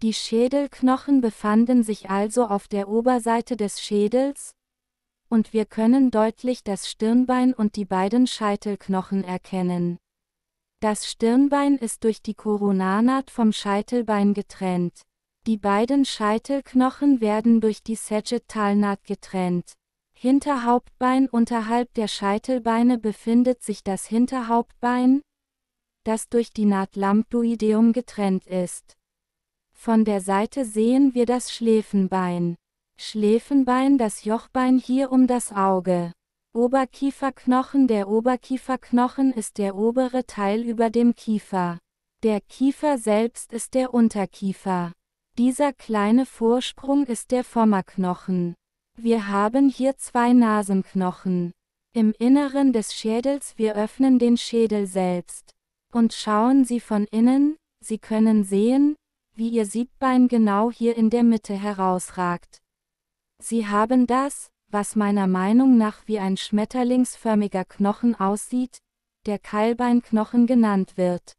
Die Schädelknochen befanden sich also auf der Oberseite des Schädels, und wir können deutlich das Stirnbein und die beiden Scheitelknochen erkennen. Das Stirnbein ist durch die Koronanat vom Scheitelbein getrennt. Die beiden Scheitelknochen werden durch die Sagittalnaht getrennt. Hinterhauptbein unterhalb der Scheitelbeine befindet sich das Hinterhauptbein, das durch die Naht Lambdoideum getrennt ist. Von der Seite sehen wir das Schläfenbein. Schläfenbein das Jochbein hier um das Auge. Oberkieferknochen Der Oberkieferknochen ist der obere Teil über dem Kiefer. Der Kiefer selbst ist der Unterkiefer. Dieser kleine Vorsprung ist der Vormerknochen. Wir haben hier zwei Nasenknochen. Im Inneren des Schädels wir öffnen den Schädel selbst. Und schauen Sie von innen, Sie können sehen, wie ihr Siebbein genau hier in der Mitte herausragt. Sie haben das, was meiner Meinung nach wie ein schmetterlingsförmiger Knochen aussieht, der Keilbeinknochen genannt wird.